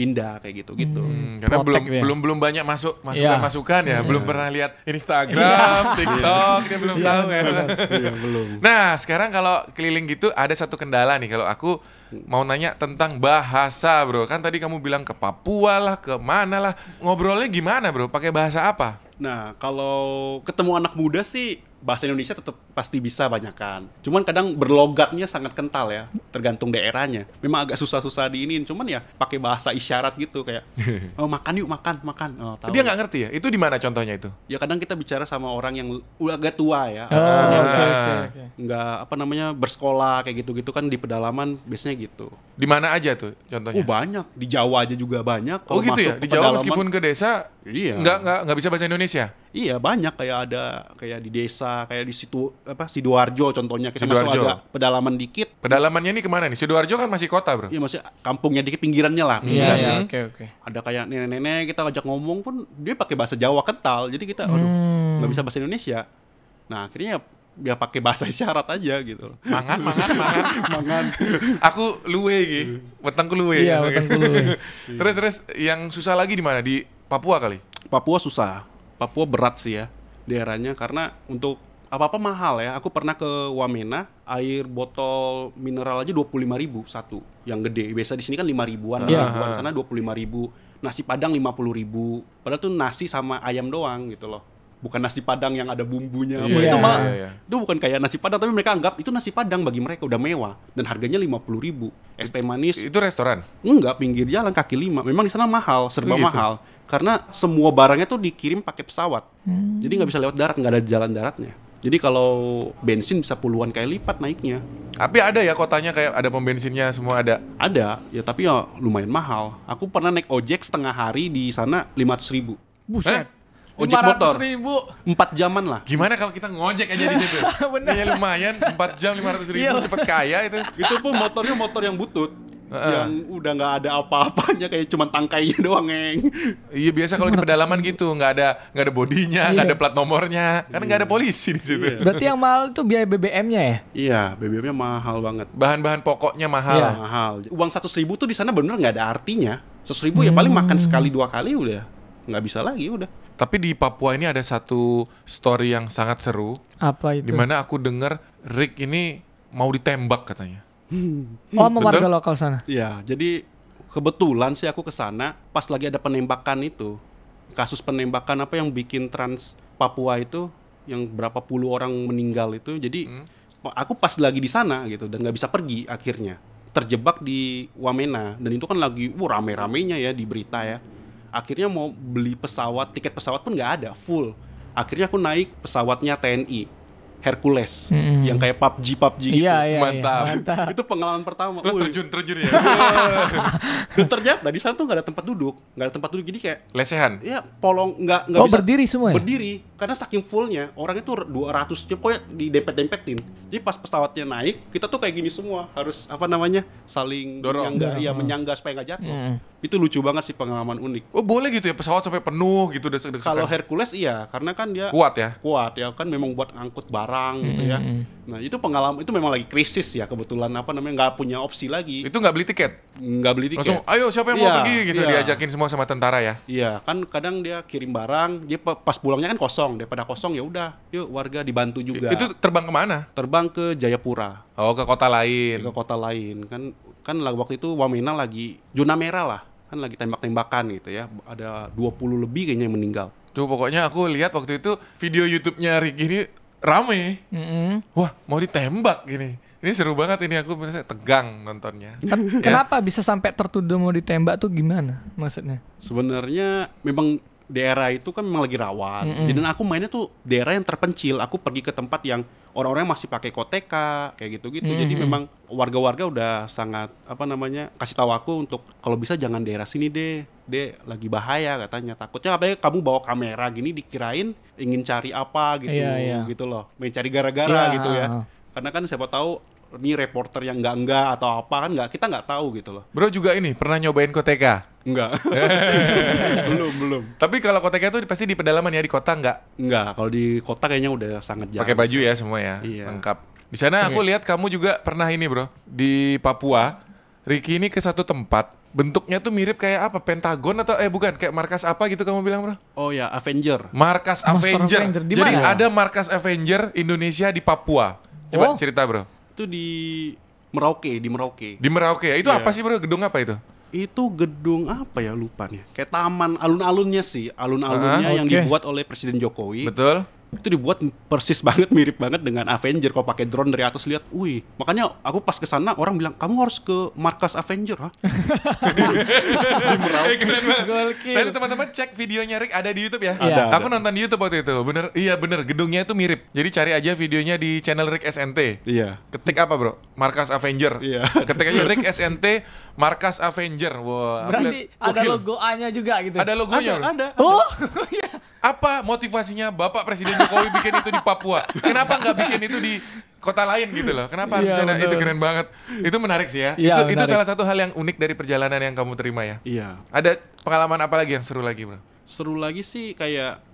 pindah kayak gitu gitu. Hmm, karena belum ya. belum belum banyak masuk masukan yeah. masukan ya, yeah. belum iya. pernah lihat Instagram, yeah. TikTok, dia belum yeah, tahu ya. Iya, belum. Nah sekarang kalau keliling gitu ada satu kendala nih kalau aku mau nanya tentang bahasa bro kan tadi kamu bilang ke Papua lah ke mana lah ngobrolnya gimana bro pakai bahasa apa? Nah kalau ketemu anak muda sih bahasa Indonesia tetap pasti bisa kan. Cuman kadang berlogatnya sangat kental ya, tergantung daerahnya. Memang agak susah-susah diinin, cuman ya pakai bahasa isyarat gitu kayak oh makan yuk makan makan. Oh, tahu. Dia nggak ngerti ya. Itu di mana contohnya itu? Ya kadang kita bicara sama orang yang agak tua ya, oh, okay, okay, okay. apa namanya bersekolah kayak gitu-gitu kan di pedalaman biasanya gitu. Di mana aja tuh contohnya? Oh banyak, di Jawa aja juga banyak. Kalo oh gitu ya, di Jawa meskipun ke desa, iya. nggak nggak nggak bisa bahasa Indonesia. Iya banyak kayak ada kayak di desa kayak di situ apa sidoarjo contohnya kita sidoarjo. masuk agak pedalaman dikit. Pedalamannya ini kemana nih? sidoarjo kan masih kota bro. Iya masih kampungnya dikit pinggirannya lah. Iya iya oke oke. Ada kayak nenek-nenek kita ajak ngomong pun dia pakai bahasa Jawa kental jadi kita aduh hmm. nggak bisa bahasa Indonesia. Nah akhirnya ya pakai bahasa isyarat aja gitu. Mangan mangan mangan mangan. Aku luwe gitu. Wetengku luwe. Iya wetengku luwe. terus terus yang susah lagi di mana? Di Papua kali? Papua susah. Papua berat sih ya daerahnya karena untuk apa-apa mahal ya. Aku pernah ke Wamena, air botol mineral aja 25 ribu satu yang gede. Biasa di sini kan 5 ribuan, yeah. ribuan sana 25 ribu. Nasi padang 50 ribu. Padahal tuh nasi sama ayam doang gitu loh bukan nasi padang yang ada bumbunya yeah. apa itu iya, mah yeah, yeah. itu bukan kayak nasi padang tapi mereka anggap itu nasi padang bagi mereka udah mewah dan harganya lima puluh ribu es teh manis itu restoran enggak pinggir jalan kaki lima memang di sana mahal serba oh, gitu. mahal karena semua barangnya tuh dikirim pakai pesawat hmm. jadi nggak bisa lewat darat nggak ada jalan daratnya jadi kalau bensin bisa puluhan kali lipat naiknya. Tapi ada ya kotanya kayak ada pom bensinnya semua ada. Ada, ya tapi ya lumayan mahal. Aku pernah naik ojek setengah hari di sana lima ratus ribu. Buset. Eh? Ojek motor. ribu. Empat jaman lah. Gimana kalau kita ngojek aja di situ? Iya lumayan, empat jam lima ratus ribu iya. cepet kaya itu. itu pun motornya motor yang butut uh. yang udah nggak ada apa-apanya kayak cuma tangkainya doang eng iya biasa kalau di pedalaman iya. gitu nggak ada nggak ada bodinya nggak iya. ada plat nomornya karena nggak ada iya. polisi di situ iya. berarti yang mahal itu biaya BBM-nya ya iya BBM-nya mahal banget bahan-bahan pokoknya mahal iya. mahal uang seratus ribu tuh di sana bener nggak ada artinya seratus ribu ya hmm. ya paling makan sekali dua kali udah nggak bisa lagi udah tapi di Papua ini ada satu story yang sangat seru apa itu dimana aku dengar Rick ini mau ditembak katanya Hmm. oh, sama warga lokal sana. Iya, jadi kebetulan sih aku ke sana pas lagi ada penembakan itu. Kasus penembakan apa yang bikin Trans Papua itu yang berapa puluh orang meninggal itu. Jadi hmm. aku pas lagi di sana gitu dan nggak bisa pergi akhirnya. Terjebak di Wamena dan itu kan lagi uh rame-ramenya ya di berita ya. Akhirnya mau beli pesawat, tiket pesawat pun nggak ada, full. Akhirnya aku naik pesawatnya TNI Hercules hmm. yang kayak PUBG PUBG gitu. Iya, iya, mantap. Iya, mantap. Itu pengalaman pertama. Terus Uy. terjun terjun ya. Iya. Dan ternyata di sana tuh nggak ada tempat duduk, nggak ada tempat duduk jadi kayak lesehan. Iya, polong nggak nggak oh, bisa. berdiri semua. Ya? Berdiri karena saking fullnya orangnya tuh 200 nya pokoknya dempet dempetin Jadi pas pesawatnya naik, kita tuh kayak gini semua, harus apa namanya? saling Dorong. menyangga, Dorong. ya menyangga supaya nggak jatuh. Hmm. Itu lucu banget sih pengalaman unik. Oh, boleh gitu ya pesawat sampai penuh gitu Kalau Hercules iya, karena kan dia kuat ya. Kuat ya, kan memang buat ngangkut barang barang gitu ya. Nah itu pengalaman itu memang lagi krisis ya kebetulan apa namanya nggak punya opsi lagi. Itu nggak beli tiket? Nggak beli tiket. Langsung ayo siapa yang mau iya, pergi gitu ya diajakin semua sama tentara ya? Iya kan kadang dia kirim barang dia pas pulangnya kan kosong daripada kosong ya udah yuk warga dibantu juga. Itu terbang kemana? Terbang ke Jayapura. Oh ke kota lain. Ke kota lain kan kan waktu itu Wamena lagi zona merah lah kan lagi tembak-tembakan gitu ya ada 20 lebih kayaknya yang meninggal. Tuh pokoknya aku lihat waktu itu video YouTube-nya Ricky ini rame. Mm -hmm. Wah, mau ditembak gini. Ini seru banget ini aku merasa tegang nontonnya. ya. Kenapa bisa sampai tertuduh mau ditembak tuh gimana maksudnya? Sebenarnya memang daerah itu kan memang lagi rawan. Mm -hmm. Dan aku mainnya tuh daerah yang terpencil. Aku pergi ke tempat yang orang-orang masih pakai koteka kayak gitu-gitu. Mm -hmm. Jadi mm-hmm. memang warga-warga udah sangat apa namanya kasih tahu aku untuk kalau bisa jangan daerah sini deh, deh lagi bahaya katanya. Takutnya apa ya kamu bawa kamera gini dikirain ingin cari apa gitu, yeah, yeah. gitu loh, mencari gara-gara yeah. gitu ya. Karena kan siapa tahu ini reporter yang enggak enggak atau apa kan nggak kita nggak tahu gitu loh. Bro juga ini pernah nyobain koteka? Enggak. belum belum. Tapi kalau koteka itu pasti di pedalaman ya di kota nggak? Enggak. Kalau di kota kayaknya udah sangat jauh. Pakai baju ya semua ya. Iya. Lengkap. Di sana aku lihat kamu juga pernah ini bro di Papua. Ricky ini ke satu tempat bentuknya tuh mirip kayak apa Pentagon atau eh bukan kayak markas apa gitu kamu bilang bro? Oh ya Avenger. Markas Avenger. Avenger. Jadi ada markas Avenger Indonesia di Papua. Coba oh. cerita bro itu di Merauke, di Merauke. Di Merauke ya. Itu yeah. apa sih bro? Gedung apa itu? Itu gedung apa ya lupanya? Kayak taman alun-alunnya sih, alun-alunnya uh, okay. yang dibuat oleh Presiden Jokowi. Betul itu dibuat persis banget mirip banget dengan Avenger kalau pakai drone dari atas lihat, wih makanya aku pas ke sana orang bilang kamu harus ke markas Avenger, hah? Iya, Nanti teman-teman cek videonya Rick ada di YouTube ya. Ada, aku nonton di YouTube waktu itu, bener iya bener gedungnya itu mirip. Jadi cari aja videonya di channel Rick SNT. Iya. Ketik apa bro? Markas Avenger. Iya. Ketik aja Rick SNT markas Avenger. Wah. Wow, Berarti ada logo A-nya juga gitu. Ada logonya. Ada. ada, ada. Oh. Iya. Apa motivasinya Bapak Presiden Jokowi bikin itu di Papua? Kenapa nggak bikin itu di kota lain gitu loh? Kenapa harus ya, Itu keren banget. Itu menarik sih ya. ya itu, menarik. itu salah satu hal yang unik dari perjalanan yang kamu terima ya. Iya. Ada pengalaman apa lagi yang seru lagi, Bro? Seru lagi sih kayak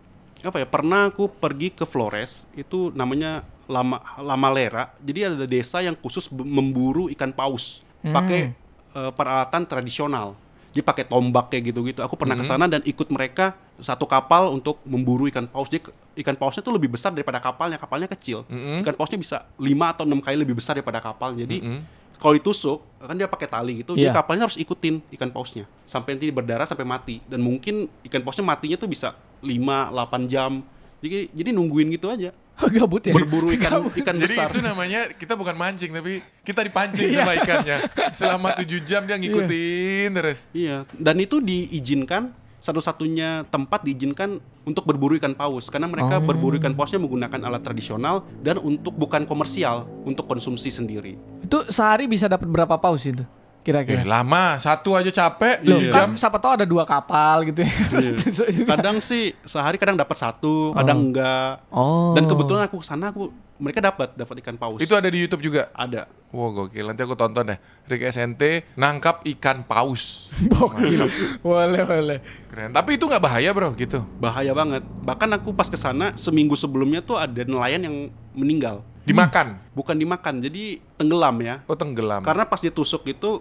apa ya? Pernah aku pergi ke Flores, itu namanya Lama Lama Lera. Jadi ada desa yang khusus memburu ikan paus hmm. pakai uh, peralatan tradisional. Jadi pakai tombak kayak gitu-gitu. Aku pernah hmm. ke sana dan ikut mereka satu kapal untuk memburu ikan paus. Jadi ikan pausnya tuh lebih besar daripada kapalnya. Kapalnya kecil. Hmm. Ikan pausnya bisa 5 atau 6 kali lebih besar daripada kapal. Jadi hmm kalau ditusuk kan dia pakai tali gitu yeah. jadi iya. kapalnya harus ikutin ikan pausnya sampai nanti berdarah sampai mati dan mungkin ikan pausnya matinya tuh bisa 5 8 jam jadi jadi nungguin gitu aja gabut ya berburu ikan gabut. ikan besar jadi itu namanya kita bukan mancing tapi kita dipancing iya. sama ikannya selama tujuh jam dia iya. ngikutin terus iya dan itu diizinkan satu-satunya tempat diizinkan untuk berburu ikan paus karena mereka oh. berburu ikan pausnya menggunakan alat tradisional dan untuk bukan komersial untuk konsumsi sendiri itu sehari bisa dapat berapa paus itu kira-kira? Eh, lama, satu aja capek. Loh, iya. kan siapa tahu ada dua kapal gitu ya. Iya. kadang sih sehari kadang dapat satu, kadang oh. enggak. Oh. Dan kebetulan aku sana aku mereka dapat dapat ikan paus. Itu ada di YouTube juga? Ada. Wow gokil, nanti aku tonton deh. Rick SNT nangkap ikan paus. gokil. boleh, boleh. Keren. Tapi itu nggak bahaya bro gitu? Bahaya banget. Bahkan aku pas ke sana seminggu sebelumnya tuh ada nelayan yang meninggal. Dimakan? Hmm. Bukan dimakan, jadi tenggelam ya. Oh tenggelam. Karena pas ditusuk itu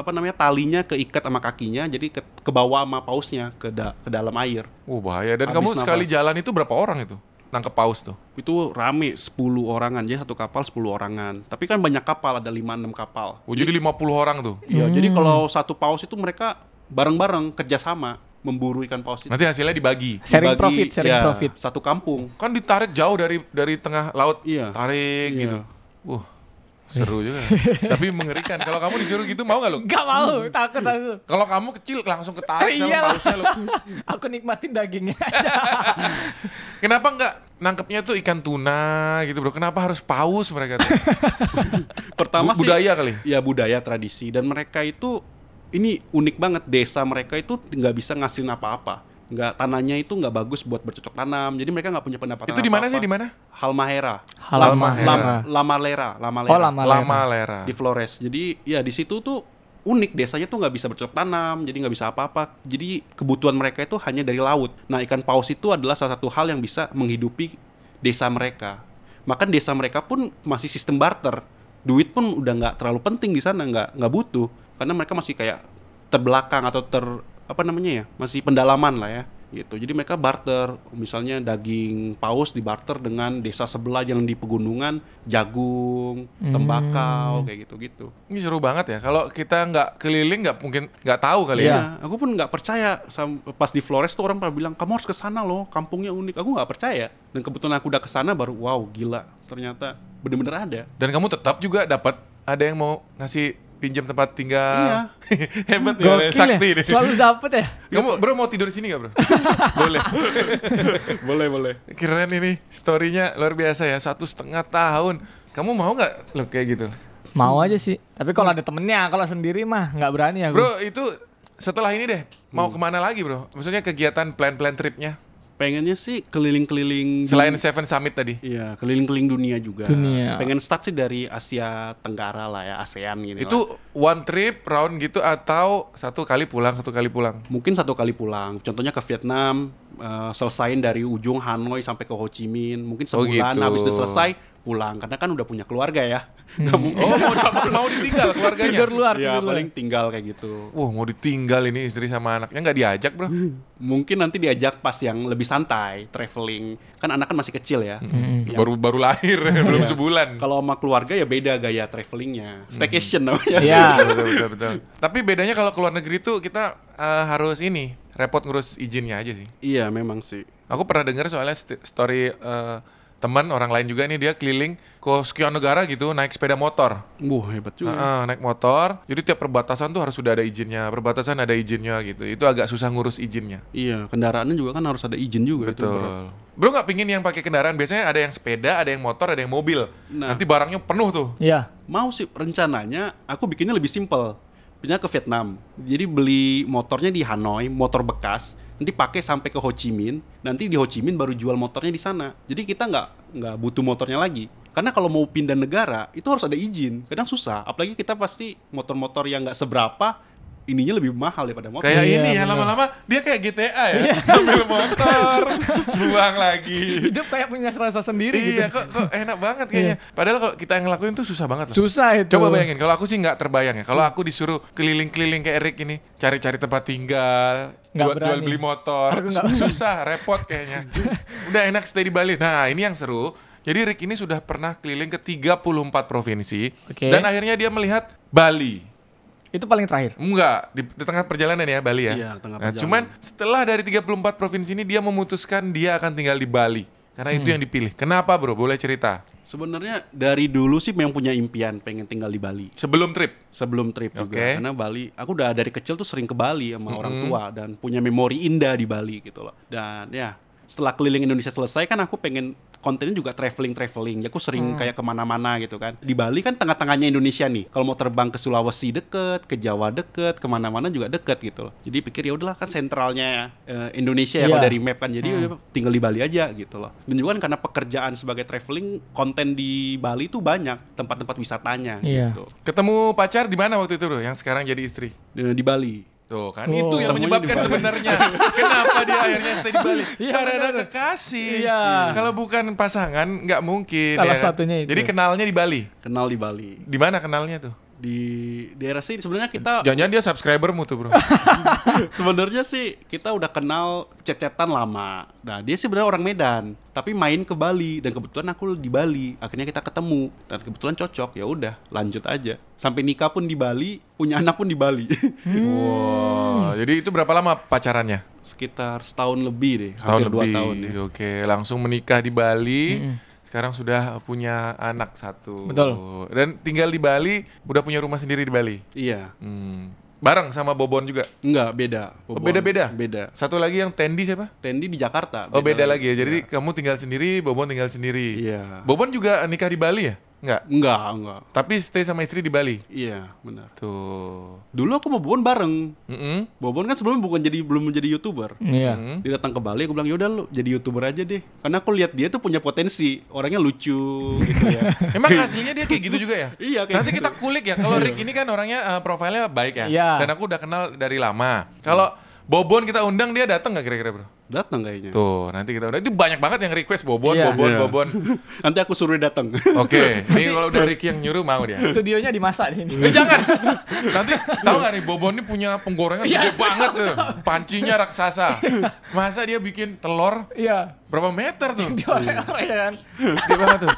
apa namanya talinya keikat sama kakinya jadi ke, ke bawah sama pausnya ke da, ke dalam air. Oh bahaya. Dan Abis kamu nafas. sekali jalan itu berapa orang itu? nangkep paus tuh? Itu rame 10 orangan aja satu kapal 10 orangan. Tapi kan banyak kapal ada 5 6 kapal. Oh, jadi, jadi 50 orang tuh. Iya, hmm. jadi kalau satu paus itu mereka bareng-bareng kerjasama memburu ikan paus itu. Nanti hasilnya dibagi. Sharing dibagi, profit, sharing ya, profit. Satu kampung. Kan ditarik jauh dari dari tengah laut. Iya. Tarik iya. gitu. Uh. Seru iya. juga. Tapi mengerikan. Kalau kamu disuruh gitu mau gak lu? Gak mau, takut aku. Kalau kamu kecil langsung ketarik sama pausnya lu. aku nikmatin dagingnya aja. Kenapa nggak nangkepnya tuh ikan tuna gitu bro? Kenapa harus paus mereka tuh? Pertama Bu, budaya sih, kali. Ya budaya tradisi dan mereka itu ini unik banget desa mereka itu nggak bisa ngasihin apa-apa nggak tanahnya itu nggak bagus buat bercocok tanam jadi mereka nggak punya pendapatan itu di mana sih di mana Halmahera Halmahera lama Lamalera Lamalera oh lama lera di Flores jadi ya di situ tuh unik desanya tuh nggak bisa bercocok tanam jadi nggak bisa apa-apa jadi kebutuhan mereka itu hanya dari laut nah ikan paus itu adalah salah satu hal yang bisa menghidupi desa mereka maka desa mereka pun masih sistem barter duit pun udah nggak terlalu penting di sana nggak nggak butuh karena mereka masih kayak terbelakang atau ter apa namanya ya masih pendalaman lah ya gitu jadi mereka barter misalnya daging paus di barter dengan desa sebelah yang di pegunungan jagung hmm. tembakau kayak gitu gitu ini seru banget ya kalau kita nggak keliling nggak mungkin nggak tahu kali ya, ya. aku pun nggak percaya pas di Flores tuh orang pernah bilang kamu harus ke sana loh kampungnya unik aku nggak percaya dan kebetulan aku udah ke sana baru wow gila ternyata bener-bener ada dan kamu tetap juga dapat ada yang mau ngasih pinjam tempat tinggal. Iya. Hebat ya, Gokil ya, sakti ya. nih. Selalu dapet ya. Kamu bro mau tidur di sini gak bro? boleh. boleh, boleh. Keren ini storynya luar biasa ya. Satu setengah tahun. Kamu mau nggak lo kayak gitu? Mau aja sih. Tapi kalau ada temennya, kalau sendiri mah nggak berani ya. Bro, itu setelah ini deh. Mau kemana lagi bro? Maksudnya kegiatan plan-plan tripnya? pengennya sih keliling-keliling selain dunia. Seven Summit tadi iya keliling-keliling dunia juga dunia. pengen start sih dari Asia Tenggara lah ya ASEAN gitu itu lah. one trip round gitu atau satu kali pulang satu kali pulang mungkin satu kali pulang contohnya ke Vietnam uh, eh, selesain dari ujung Hanoi sampai ke Ho Chi Minh mungkin oh, sebulan oh gitu. habis itu selesai pulang karena kan udah punya keluarga ya hmm. nggak hmm. mungkin oh mau, mau ditinggal keluarganya tidur luar ya tidur paling luar. tinggal kayak gitu wah mau ditinggal ini istri sama anaknya nggak diajak bro mungkin nanti diajak pas yang lebih santai traveling kan anak kan masih kecil ya hmm. hmm. baru baru lahir iya. belum sebulan kalau sama keluarga ya beda gaya travelingnya hmm. staycation hmm. namanya ya betul, betul betul tapi bedanya kalau ke luar negeri tuh kita uh, harus ini repot ngurus izinnya aja sih. Iya, memang sih. Aku pernah dengar soalnya story uh, teman orang lain juga ini dia keliling ke sekian negara gitu naik sepeda motor. Wah, hebat juga. uh, naik motor. Jadi tiap perbatasan tuh harus sudah ada izinnya. Perbatasan ada izinnya gitu. Itu agak susah ngurus izinnya. Iya, kendaraannya juga kan harus ada izin juga Betul. Itu, Bro nggak pingin yang pakai kendaraan biasanya ada yang sepeda, ada yang motor, ada yang mobil. Nah, Nanti barangnya penuh tuh. Iya. Mau sih rencananya aku bikinnya lebih simpel punya ke Vietnam. Jadi beli motornya di Hanoi, motor bekas, nanti pakai sampai ke Ho Chi Minh, nanti di Ho Chi Minh baru jual motornya di sana. Jadi kita nggak nggak butuh motornya lagi. Karena kalau mau pindah negara itu harus ada izin, kadang susah. Apalagi kita pasti motor-motor yang nggak seberapa ininya lebih mahal daripada motor. Kayak ya, ini ya lama-lama dia kayak GTA ya. Iya. Ambil motor, buang lagi. Hidup kayak punya rasa sendiri iya, gitu. kok kok enak banget iya. kayaknya. Padahal kalau kita yang ngelakuin tuh susah banget. Susah itu. Coba bayangin kalau aku sih nggak terbayang ya. Kalau hmm. aku disuruh keliling-keliling kayak Erik ini, cari-cari tempat tinggal, jual, jual beli motor, susah, repot kayaknya. Udah enak stay di Bali. Nah, ini yang seru. Jadi Rick ini sudah pernah keliling ke 34 provinsi okay. dan akhirnya dia melihat Bali itu paling terakhir? Enggak, di, di tengah perjalanan ya Bali ya. Iya, tengah nah, perjalanan. Nah, cuman setelah dari 34 provinsi ini dia memutuskan dia akan tinggal di Bali. Karena hmm. itu yang dipilih. Kenapa bro? Boleh cerita? Sebenarnya dari dulu sih memang punya impian pengen tinggal di Bali. Sebelum trip? Sebelum trip okay. juga. Karena Bali, aku udah dari kecil tuh sering ke Bali sama hmm. orang tua. Dan punya memori indah di Bali gitu loh. Dan ya setelah keliling Indonesia selesai kan aku pengen kontennya juga traveling traveling. Ya Aku sering hmm. kayak kemana-mana gitu kan. Di Bali kan tengah-tengahnya Indonesia nih. Kalau mau terbang ke Sulawesi deket, ke Jawa deket, kemana-mana juga deket gitu. Loh. Jadi pikir ya udahlah kan sentralnya uh, Indonesia ya kalau iya. dari map kan. Jadi hmm. Ya tinggal di Bali aja gitu loh. Dan juga kan karena pekerjaan sebagai traveling, konten di Bali tuh banyak tempat-tempat wisatanya. Yeah. Gitu. Ketemu pacar di mana waktu itu loh? Yang sekarang jadi istri? Di, eh, di Bali. Tuh gitu kan, oh, itu yang menyebabkan sebenarnya kenapa dia akhirnya stay di iya, Bali. ya, Karena bener. kekasih. Iya. Kalau bukan pasangan nggak mungkin. Salah ya kan? satunya itu. Jadi kenalnya di Bali. Kenal di Bali. Di mana kenalnya tuh? Di daerah sini sebenarnya kita Jangan-jangan dia subscribermu tuh, Bro. sebenarnya sih kita udah kenal cecetan lama. Nah, dia sih sebenarnya orang Medan tapi main ke Bali dan kebetulan aku di Bali akhirnya kita ketemu dan kebetulan cocok ya udah lanjut aja sampai nikah pun di Bali punya anak pun di Bali hmm. wow jadi itu berapa lama pacarannya sekitar setahun lebih deh setahun hampir lebih. dua tahun ya oke langsung menikah di Bali hmm sekarang sudah punya anak satu. Betul. Dan tinggal di Bali, udah punya rumah sendiri di Bali. Iya. Hmm. Bareng sama Bobon juga? Enggak, beda. Oh, beda beda-beda? Beda. Satu lagi yang Tendi siapa? Tendi di Jakarta. Oh, beda oh, beda lagi ya. Jadi ya. kamu tinggal sendiri, Bobon tinggal sendiri. Iya. Bobon juga nikah di Bali ya? Enggak? Enggak, enggak. Tapi stay sama istri di Bali? Iya, benar. Tuh. Dulu aku mau Bobon bareng. Mm -hmm. Bobon kan sebelumnya bukan jadi belum menjadi YouTuber. Iya. Mm -hmm. Dia datang ke Bali, aku bilang, yaudah lu jadi YouTuber aja deh. Karena aku lihat dia tuh punya potensi. Orangnya lucu gitu ya. Emang hasilnya dia kayak gitu juga ya? iya, kayak Nanti gitu. kita kulik ya. Kalau Rick iya. ini kan orangnya uh, profilnya baik ya. Iya. Dan aku udah kenal dari lama. Kalau... Hmm Bobon kita undang dia datang nggak kira-kira bro? Datang kayaknya. Tuh nanti kita undang. Itu banyak banget yang request Bobon, yeah. Bobon, yeah. Bobon. nanti aku suruh datang. Oke. Okay. Ini kalau udah Ricky yang nyuruh mau dia. Studionya dimasak di sini. Eh, jangan. Nanti tahu nggak nih Bobon ini punya penggorengan yeah. Iya. banget tuh. Pancinya raksasa. Iya. Masa dia bikin telur? Iya. Yeah. Berapa meter tuh? Di orek kan. Gimana tuh.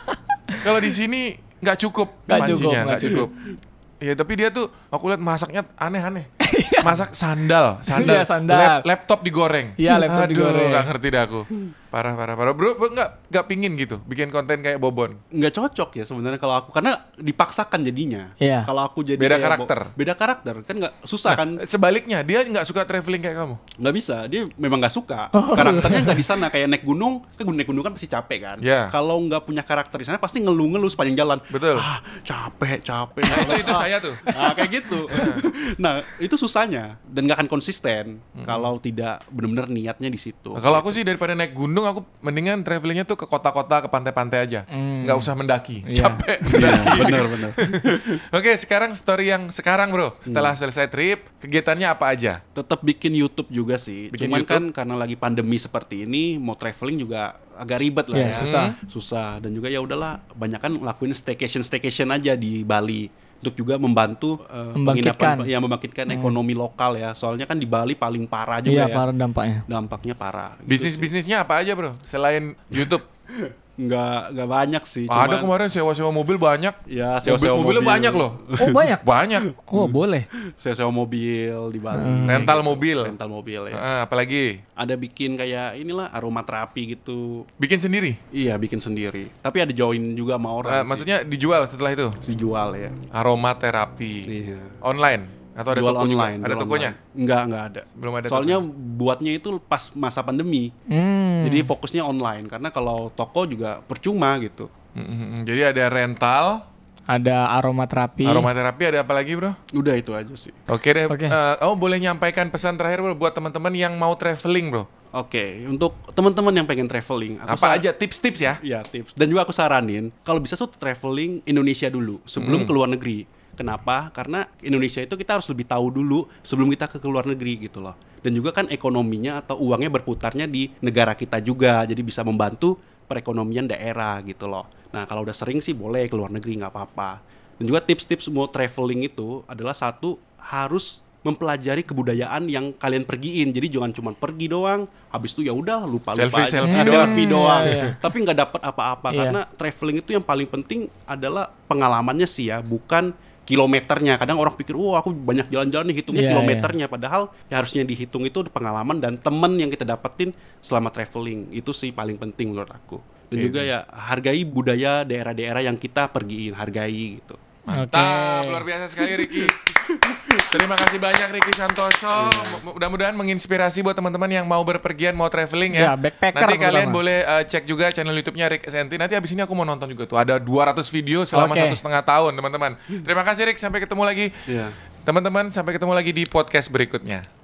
Kalau di sini nggak cukup gak pancinya, nggak cukup. cukup. Iya, tapi dia tuh aku lihat masaknya aneh-aneh. Iya. Masak sandal, iya, sandal, ya, sandal. Lap, laptop digoreng. Iya, laptop Aduh, digoreng. Gak ngerti deh aku. Hmm. Parah, parah, parah. Bro, nggak nggak pingin gitu bikin konten kayak Bobon? Nggak cocok ya sebenarnya kalau aku karena dipaksakan jadinya. Yeah. Kalau aku jadi beda karakter. beda karakter kan nggak susah nah, kan. Sebaliknya dia nggak suka traveling kayak kamu. Nggak bisa, dia memang nggak suka. Oh. Karakternya nggak di sana kayak naik gunung, kan naik gunung kan pasti capek kan. Yeah. Kalau nggak punya karakter di sana pasti ngeluh-ngeluh sepanjang jalan. Betul. Ah, capek, capek. Nah, itu, itu ah. saya tuh. Nah, kayak gitu. Iya. nah, itu susahnya dan nggak akan konsisten hmm. kalau tidak benar-benar niatnya di situ. Nah, kalau aku sih daripada naik gunung untung aku mendingan travelingnya tuh ke kota-kota ke pantai-pantai aja mm. nggak usah mendaki yeah. capek yeah, iya, benar benar oke okay, sekarang story yang sekarang bro setelah mm. selesai trip kegiatannya apa aja tetap bikin YouTube juga sih bikin cuman YouTube? kan karena lagi pandemi seperti ini mau traveling juga agak ribet lah yeah, ya. susah susah dan juga ya udahlah banyak kan lakuin staycation staycation aja di Bali untuk juga membantu uh, membangkitkan yang membangkitkan hmm. ekonomi lokal ya. Soalnya kan di Bali paling parah juga iya, ya. Iya, parah dampaknya. Dampaknya parah. Gitu Bisnis-bisnisnya apa aja, Bro? Selain YouTube. Nggak nggak banyak sih. Ada kemarin sewa-sewa mobil banyak. Ya, sewa-sewa mobil, mobilnya banyak loh. Oh, banyak. banyak. Oh, hmm. boleh. Sewa-sewa mobil di Bali. Hmm. Rental mobil. Rental mobil ya. Ah, apalagi? Ada bikin kayak inilah aroma terapi gitu. Bikin sendiri? Iya, bikin sendiri. Tapi ada join juga sama orang. Uh, sih. maksudnya dijual setelah itu? Dijual ya. Aroma terapi. Iya. Online. Atau ada jual toko online. Juga? Ada tokonya? Online. Enggak, enggak ada. Belum ada. Soalnya tokonya. buatnya itu pas masa pandemi. Hmm. Jadi fokusnya online karena kalau toko juga percuma gitu. Hmm, hmm, hmm. jadi ada rental, ada aromaterapi. Aromaterapi ada apa lagi, Bro? Udah itu aja sih. Oke okay, deh. Okay. Uh, eh, oh, boleh nyampaikan pesan terakhir Bro buat teman-teman yang mau traveling, Bro. Oke, okay, untuk teman-teman yang pengen traveling, aku apa aja tips-tips ya? ya tips. Dan juga aku saranin kalau bisa tuh traveling Indonesia dulu sebelum hmm. ke luar negeri Kenapa? Karena Indonesia itu kita harus lebih tahu dulu sebelum kita ke luar negeri gitu loh. Dan juga kan ekonominya atau uangnya berputarnya di negara kita juga, jadi bisa membantu perekonomian daerah gitu loh. Nah kalau udah sering sih boleh ke luar negeri nggak apa-apa. Dan juga tips-tips mau traveling itu adalah satu harus mempelajari kebudayaan yang kalian pergiin. Jadi jangan cuma pergi doang, habis itu ya udah lupa lupa selfie, aja. selfie iya, doang, doang. Yeah, yeah. tapi nggak dapat apa-apa yeah. karena traveling itu yang paling penting adalah pengalamannya sih ya, bukan kilometernya. Kadang orang pikir, "Wah, oh, aku banyak jalan-jalan nih hitungnya yeah, iya. kilometernya." Yeah. Padahal ya harusnya dihitung itu pengalaman dan temen yang kita dapetin selama traveling. Itu sih paling penting menurut aku. Dan iya, juga iya. ya hargai budaya daerah-daerah yang kita pergiin, hargai gitu. Mantap, okay. luar biasa sekali Riki. Terima kasih banyak Riki Santoso. Yeah. Mudah-mudahan menginspirasi buat teman-teman yang mau berpergian, mau traveling ya. Yeah, backpacker Nanti kalian boleh uh, cek juga channel YouTube-nya Rik Senti. Nanti abis ini aku mau nonton juga tuh. Ada 200 video selama satu setengah tahun, teman-teman. Terima kasih Rik, sampai ketemu lagi. teman iya. Teman-teman, sampai ketemu lagi di podcast berikutnya.